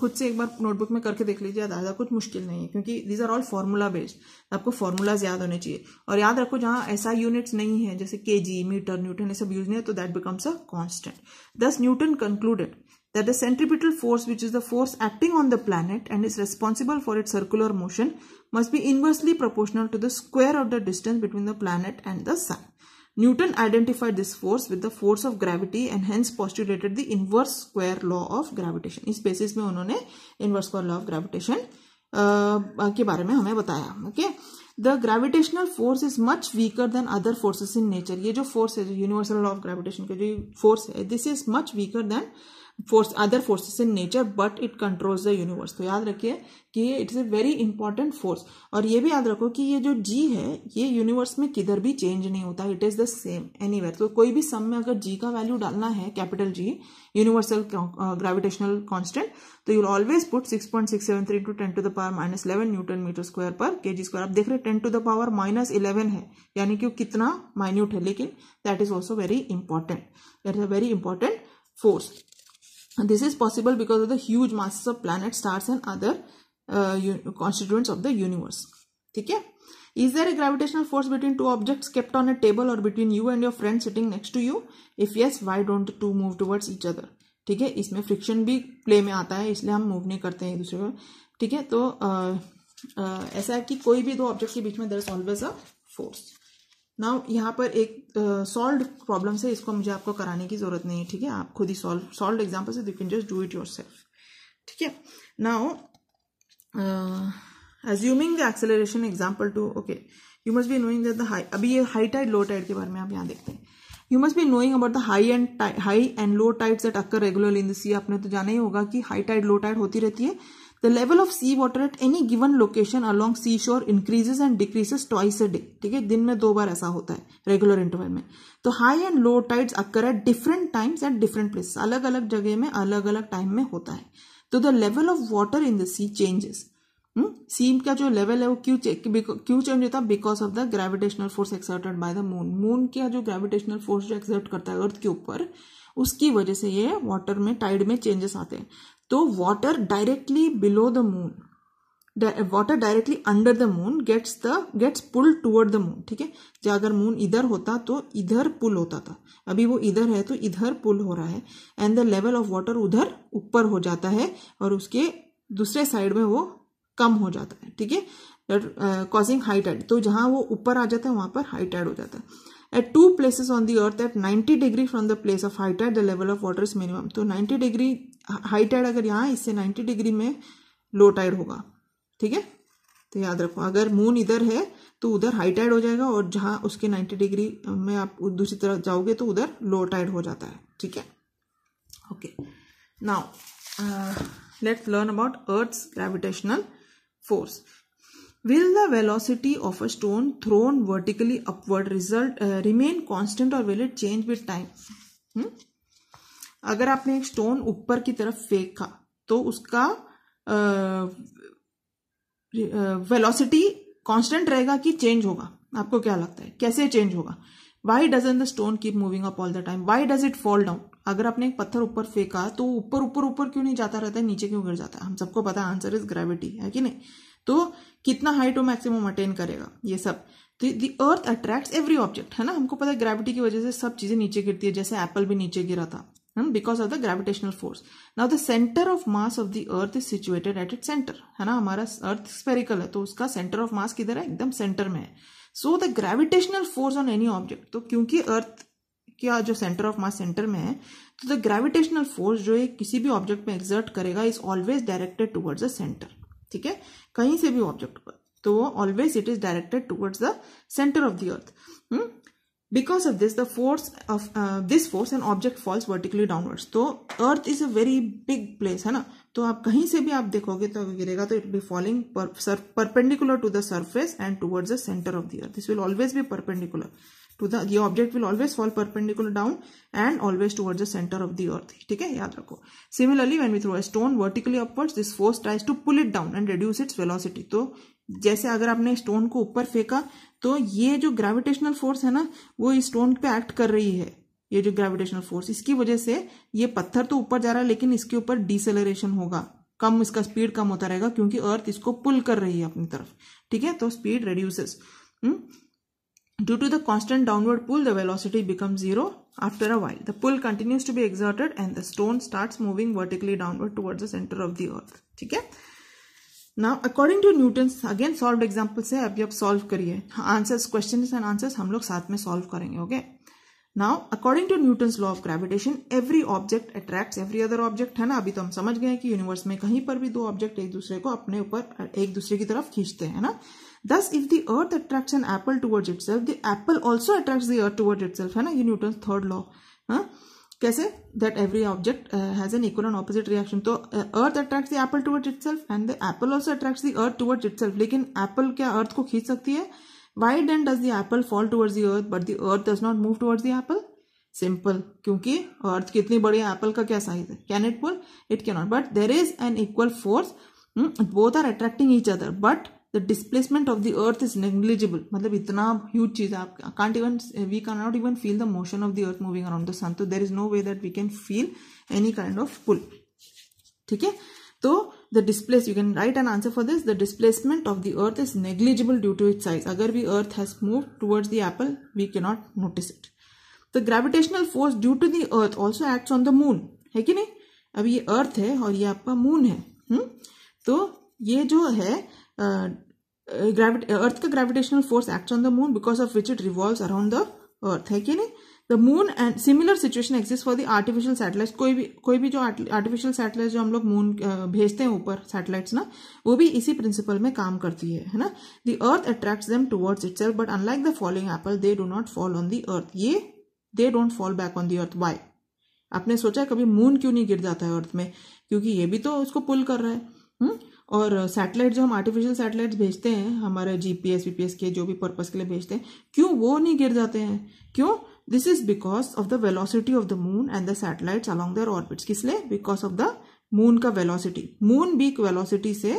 खुद से एक बार नोटबुक में करके देख लीजिए ज़्यादा कुछ मुश्किल नहीं है क्योंकि these are all formula based आपको फार्मूलाज याद होने चाहिए और याद रखो जहां ऐसा यूनिट्स नहीं है जैसे के जी मीटर न्यूटन ये सब यूज नहीं है तो that becomes a constant thus Newton concluded that the centripetal force which is the force acting on the planet and is responsible for its circular motion must be inversely proportional to the square of the distance between the planet and the sun. Newton identified this force with the force of gravity and hence postulated the inverse square law of gravitation. इस basis, में उन्होंने inverse square law of gravitation के बारे में हमें बताया Okay? The gravitational force is much weaker than other forces in nature. ये जो force है universal law of gravitation के जो force है this is much weaker than force other forces in nature but it controls the universe तो याद रखिए कि ये it's a very important force और ये भी याद रखो कि ये जो जी है ये यूनिवर्स में किधर भी चेंज नहीं होता it is the same any तो कोई भी सम में अगर जी का वैल्यू डालना है capital G universal gravitational constant तो you'll always put six point six seven three to ten to the power minus eleven newton metre square per K G square आप देख रहे हैं ten to the power minus eleven है यानी कि कितना minute है लेकिन that is also very important that is a very important force And this is possible because of the huge masses of planets, stars and other uh, constituents of the universe. theek hai Is there a gravitational force between two objects kept on a table or between you and your friend sitting next to you? If yes, why don't the two move towards each other? ठीक है इसमें friction भी play में आता है इसलिए हम move नहीं करते हैं एक दूसरे को ठीक है तो आ, आ, ऐसा है कि कोई भी दो ऑब्जेक्ट के बीच में there is always a force now यहाँ पर एक सॉल्व प्रॉब्लम से इसको मुझे आपको कराने की ज़रूरत नहीं है ठीक है आप खुद ही सॉल्व सॉल्व एग्जाम्पल से you can just do it your ठीक है now assuming the acceleration example two okay you must be knowing that the high अभी ये हाई टाइड लो टाइड के बारे में आप यहाँ देखते हैं you must be knowing about the high and high and low tides at occur regularly in the sea आपने तो जाना ही होगा कि हाई टाइड लो टाइड होती रहती है The level of sea water at any given location along seashore increases and decreases twice a day. ठीक है दिन में दो बार ऐसा होता है रेगुलर इंटरवल में तो high and low tides occur at different times at different place अलग अलग जगह में अलग अलग टाइम में होता है तो the level of water in the sea changes seem का जो लेवल है वो क्यों क्यों चेंज होता है because of the gravitational force exerted by the moon moon का जो ग्रेविटेशनल फोर्स जो एक्सर्ट करता है अर्थ के ऊपर उसकी वजह से ये वाटर में टाइड में चेंजेस आते हैं तो water directly below the moon water directly under the moon gets the gets pull toward the moon ठीक है जब अगर मून इधर होता तो इधर पुल होता था अभी वो इधर है तो इधर पुल हो रहा है and the level of water उधर ऊपर हो जाता है और उसके दूसरे साइड में वो कम हो जाता है ठीक है कॉजिंग हाई टाइड तो जहां वो ऊपर आ जाता है वहां पर हाई टाइड हो जाता है at two places on the earth at 90 degree from the place of high tide the level of water is minimum तो 90 डिग्री high tide अगर यहाँ इससे 90 डिग्री में लो टाइड होगा ठीक है तो याद रखो अगर मून इधर है तो उधर हाई टाइड हो जाएगा और जहां उसके 90 डिग्री में आप दूसरी तरफ जाओगे तो उधर लो टाइड हो जाता है ठीक है okay now let's learn about earth gravitational force will the velocity of a stone thrown vertically upward result uh, remain constant or will it change with time hmm? अगर आपने एक स्टोन ऊपर की तरफ फेंका तो उसका वेलोसिटी uh, कांस्टेंट uh, रहेगा कि चेंज होगा आपको क्या लगता है कैसे चेंज होगा why doesn't the stone keep moving up all the time why does it fall down अगर आपने एक पत्थर ऊपर फेंका तो ऊपर ऊपर ऊपर क्यों नहीं जाता रहता है नीचे क्यों गिर जाता है हम सबको पता आंसर इज ग्रेविटी है कि नहीं तो कितना हाइट वो मैक्सिमम अटेन करेगा ये सब तो दी अर्थ एवरी ऑब्जेक्ट है ना हमको पता है ग्रेविटी की वजह से सब चीजें नीचे गिरती है जैसे एप्पल भी नीचे गिरा था because of the gravitational force now the centre of mass of the earth is situated at it centre है ना हमारा अर्थ स्पेरिकल है तो उसका सेंटर ऑफ मास किधर है एकदम सेंटर में है so the gravitational force on any object तो क्योंकि अर्थ क्या जो सेंटर ऑफ मास सेंटर में है तो द ग्रेविटेशनल फोर्स जो है किसी भी ऑब्जेक्ट में एक्सर्ट करेगा is always directed towards the centre ठीक है कहीं से भी ऑब्जेक्ट पर तो वो always it is directed towards the centre of the earth because of this the force of this force and object falls vertically downwards तो earth is a very big place है ना तो आप कहीं से भी आप देखोगे तो गिरेगा तो it be falling perpendicular to the surface and towards the centre of the earth this will always be perpendicular to the ये object will always fall perpendicular down and always toward the centre of the earth ठीक है याद रखो similarly when we throw a stone vertically upwards this force tries to pull it down and reduce its velocity तो जैसे अगर आपने stone को ऊपर फेंका तो ये जो ग्रेविटेशनल फोर्स है ना वो इस स्टोन पे एक्ट कर रही है ये जो ग्रेविटेशनल फोर्स इसकी वजह से ये पत्थर तो ऊपर जा रहा है लेकिन इसके ऊपर डिसेलरेशन होगा कम इसका स्पीड कम होता रहेगा क्योंकि अर्थ इसको पुल कर रही है अपनी तरफ ठीक है तो speed hmm? Reduces Due to the constant downward pull, the velocity becomes zero after a while. The pull continues to be exerted and the stone starts moving vertically downward towards the center of the earth. ठीक है now according to Newton again solve example से अभी आप solve करिए answers question and answers हम लोग साथ में सॉल्व करेंगे okay now according to Newton law of gravitation every object attracts every other object है ना अभी तो हम समझ गए कि यूनिवर्स में कहीं पर भी दो ऑब्जेक्ट एक दूसरे को अपने ऊपर एक दूसरे की तरफ खींचते हैं ना Thus, if the earth attracts an apple towards itself, the apple also attracts the earth towards itself. है ना ये न्यूटन थर्ड लॉ हाँ कैसे that every object has an equal and opposite reaction तो earth attract the apple towards self and the apple also attract the earth itself लेकिन apple क्या earth को खींच सकती है why then does the apple fall towards the earth but the earth does not move towards the apple simple क्योंकि earth कितनी बड़ी है एप्पल का क्या साइज है can it pull it can not but there is an equal force both are attracting each other but the displacement of the earth is negligible मतलब इतना huge चीज आप can't even we can not even feel the motion of the earth moving around the sun तो there is no way that we can feel any kind of pull ठीक है तो the displace you can write an answer for this the displacement of the earth is negligible due to it size अगर we earth has move towards the apple we can not notice it the gravitational force due to the earth also acts on the moon है कि नहीं अब ये अर्थ है और ये आपका मून है हुँ? हम्म? तो ये जो है ग्रेविटी uh, अर्थ uh, का gravitational force act on the moon because of which it revolve around the earth है कि नहीं the moon and similar situation exist for the artificial satellite कोई भी कोई भी जो आर्टिफिशियल सैटेलाइट जो हम लोग मून uh, भेजते हैं ऊपर सैटेलाइट्स ना वो भी इसी प्रिंसिपल में काम करती है है ना the earth attracts them towards itself but unlike the following apple they do not fall on the earth ये they don't fall back on the earth why आपने सोचा कभी मून क्यों नहीं गिर जाता है अर्थ में क्योंकि ये भी तो उसको पुल कर रहा है हम्म? और सैटेलाइट जो हम आर्टिफिशियल सैटेलाइट भेजते हैं हमारे जीपीएस वीपीएस के जो भी पर्पज के लिए भेजते हैं क्यों वो नहीं गिर जाते हैं क्यों this is because of the velocity of the moon and the satellite along their orbits किस लिए बिकॉज ऑफ द मून का वेलोसिटी मून एक वेलोसिटी से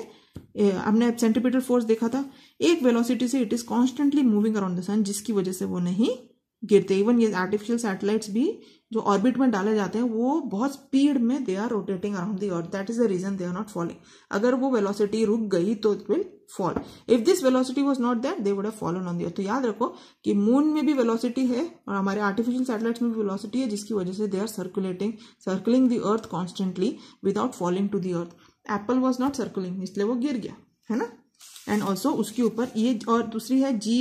हमने सेंटीपीटर फोर्स देखा था एक वेलोसिटी से it is constantly moving around the sun जिसकी वजह से वो नहीं गिरते इवन ये आर्टिफिशियल सैटेलाइट्स भी जो ऑर्बिट में डाले जाते हैं वो बहुत स्पीड में they are rotating around the earth that is the reason they are not falling अगर वो वेलोसिटी रुक गई तो it will fall if this velocity was not that they would have fallen on earth तो याद रखो कि मून में भी वेलोसिटी है और हमारे आर्टिफिशियल सैटेलाइट्स में भी वेलोसिटी है जिसकी वजह से they are circulating circling the earth constantly without falling to the earth apple was not circling इसलिए वो गिर गया है ना एंड ऑल्सो उसके ऊपर ये और दूसरी है जी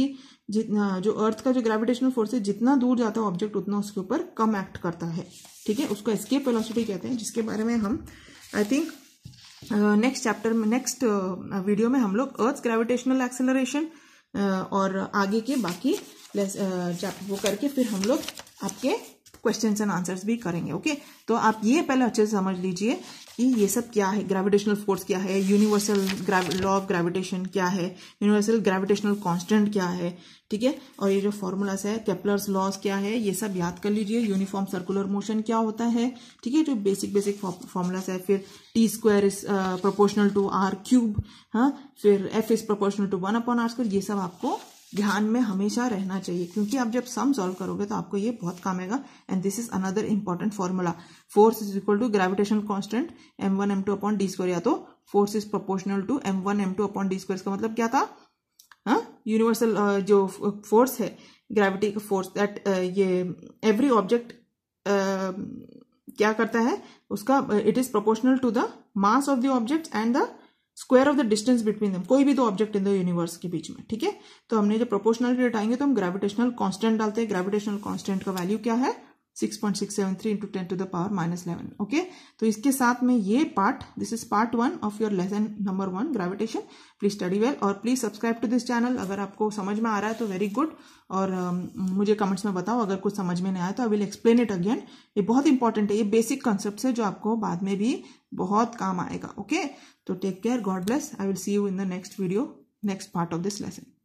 जितना जो अर्थ का जो ग्रेविटेशनल फोर्स है जितना दूर जाता है ऑब्जेक्ट उतना उसके ऊपर कम एक्ट करता है ठीक है उसको एस्केप वेलोसिटी कहते हैं जिसके बारे में हम आई थिंक नेक्स्ट चैप्टर में नेक्स्ट वीडियो में हम लोग अर्थ ग्रेविटेशनल एक्सेलरेशन और आगे के बाकी वो करके फिर हम लोग आपके क्वेश्चन एंड आंसर्स भी करेंगे ओके तो आप ये पहले अच्छे से समझ लीजिए कि ये सब क्या है ग्रेविटेशनल फोर्स क्या है यूनिवर्सल लॉ ऑफ ग्रेविटेशन क्या है यूनिवर्सल ग्रेविटेशनल कांस्टेंट क्या है ठीक है और ये जो फॉर्मूलास है कैपलर्स लॉस क्या है ये सब याद कर लीजिए यूनिफॉर्म सर्कुलर मोशन क्या होता है ठीक है जो बेसिक बेसिक फॉर्मूलास है फिर T square is proportional to R cube हाँ फिर F is proportional to one upon R square ये सब आपको ध्यान में हमेशा रहना चाहिए क्योंकि आप जब सम सॉल्व करोगे तो आपको ये बहुत काम आएगा and this is another important formula force is equal to gravitation constant M one M two upon D square या तो force is proportional to M one M two upon D square का मतलब क्या था यूनिवर्सल हाँ? uh, जो force है gravity का फोर्स दैट ये एवरी ऑब्जेक्ट uh, क्या करता है उसका it is proportional to the mass of the object and the square of the distance between them कोई भी दो ऑब्जेक्ट इन द यूनिवर्स के बीच में ठीक है तो हमने जो प्रोपोर्शनल हटाएंगे तो हम ग्रेविटेशनल कांस्टेंट डालते हैं ग्रेविटेशनल कांस्टेंट का वैल्यू क्या है 6.673 into ten to the power minus eleven okay तो इसके साथ में ये part this is part one of your lesson number one gravitation please study well और please subscribe to this channel अगर आपको समझ में आ रहा है तो वेरी गुड और uh, मुझे कमेंट्स में बताओ अगर कुछ समझ में नहीं आया तो I will explain it again ये बहुत इंपॉर्टेंट है ये बेसिक कॉन्सेप्ट है जो आपको बाद में भी बहुत काम आएगा okay okay? So take care. God bless. I will see you in the next video, next part of this lesson.